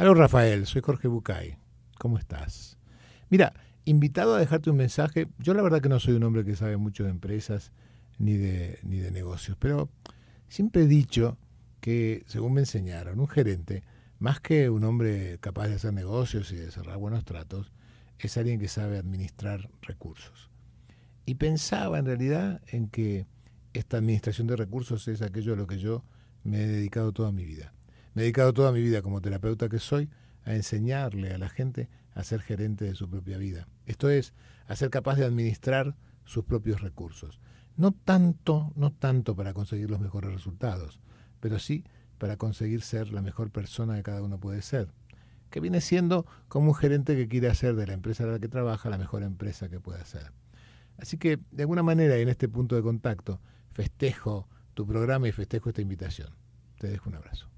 Hola, Rafael, soy Jorge Bucay. ¿Cómo estás? Mira, invitado a dejarte un mensaje. Yo la verdad que no soy un hombre que sabe mucho de empresas ni ni de negocios, pero siempre he dicho que, según me enseñaron, un gerente, más que un hombre capaz de hacer negocios y de cerrar buenos tratos, es alguien que sabe administrar recursos. Y pensaba en realidad en que esta administración de recursos es aquello a lo que yo me he dedicado toda mi vida. Me he dedicado toda mi vida como terapeuta que soy a enseñarle a la gente a ser gerente de su propia vida. Esto es, a ser capaz de administrar sus propios recursos. No tanto, no tanto para conseguir los mejores resultados, pero sí para conseguir ser la mejor persona que cada uno puede ser, que viene siendo como un gerente que quiere hacer de la empresa en la que trabaja la mejor empresa que pueda ser. Así que, de alguna manera, en este punto de contacto, festejo tu programa y festejo esta invitación. Te dejo un abrazo.